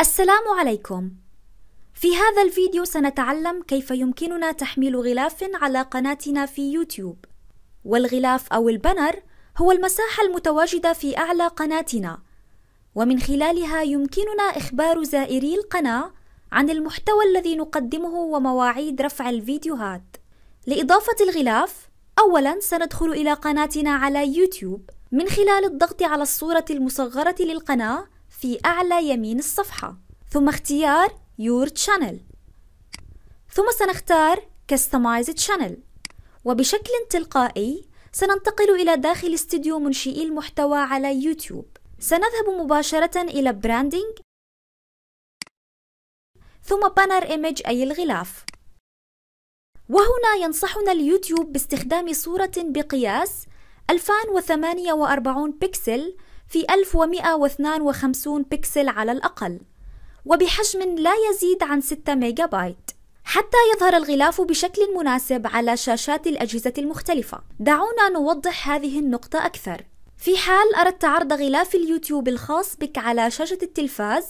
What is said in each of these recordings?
السلام عليكم في هذا الفيديو سنتعلم كيف يمكننا تحميل غلاف على قناتنا في يوتيوب والغلاف أو البنر هو المساحة المتواجدة في أعلى قناتنا ومن خلالها يمكننا إخبار زائري القناة عن المحتوى الذي نقدمه ومواعيد رفع الفيديوهات لإضافة الغلاف أولا سندخل إلى قناتنا على يوتيوب من خلال الضغط على الصورة المصغرة للقناة في أعلى يمين الصفحة ثم اختيار Your Channel ثم سنختار Customize Channel وبشكل تلقائي سننتقل إلى داخل استديو منشئي المحتوى على يوتيوب سنذهب مباشرة إلى Branding ثم Banner Image أي الغلاف وهنا ينصحنا اليوتيوب باستخدام صورة بقياس 2048 بكسل في 1152 بكسل على الأقل وبحجم لا يزيد عن 6 ميجا بايت حتى يظهر الغلاف بشكل مناسب على شاشات الأجهزة المختلفة دعونا نوضح هذه النقطة أكثر في حال أردت عرض غلاف اليوتيوب الخاص بك على شاشة التلفاز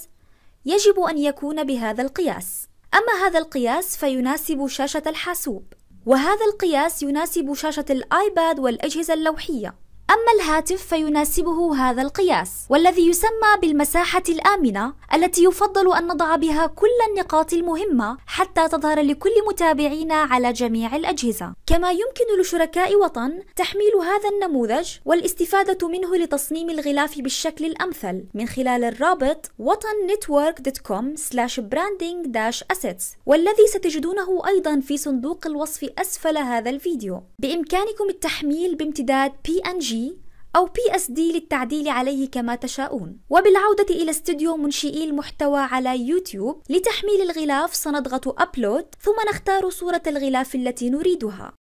يجب أن يكون بهذا القياس أما هذا القياس فيناسب شاشة الحاسوب وهذا القياس يناسب شاشة الآيباد والأجهزة اللوحية أما الهاتف فيناسبه هذا القياس والذي يسمى بالمساحة الآمنة التي يفضل أن نضع بها كل النقاط المهمة حتى تظهر لكل متابعينا على جميع الأجهزة كما يمكن لشركاء وطن تحميل هذا النموذج والاستفادة منه لتصميم الغلاف بالشكل الأمثل من خلال الرابط watannetwork.com/branding-assets والذي ستجدونه أيضا في صندوق الوصف أسفل هذا الفيديو بإمكانكم التحميل بامتداد PNG جي أو بي اس دي للتعديل عليه كما تشاءون وبالعودة إلى استوديو منشئي المحتوى على يوتيوب لتحميل الغلاف سنضغط أبلود ثم نختار صورة الغلاف التي نريدها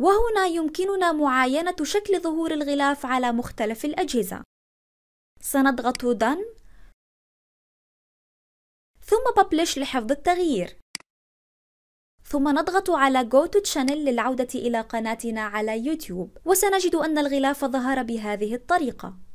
وهنا يمكننا معاينة شكل ظهور الغلاف على مختلف الأجهزة سنضغط Done ثم Publish لحفظ التغيير ثم نضغط على Go to Channel للعودة إلى قناتنا على يوتيوب وسنجد أن الغلاف ظهر بهذه الطريقة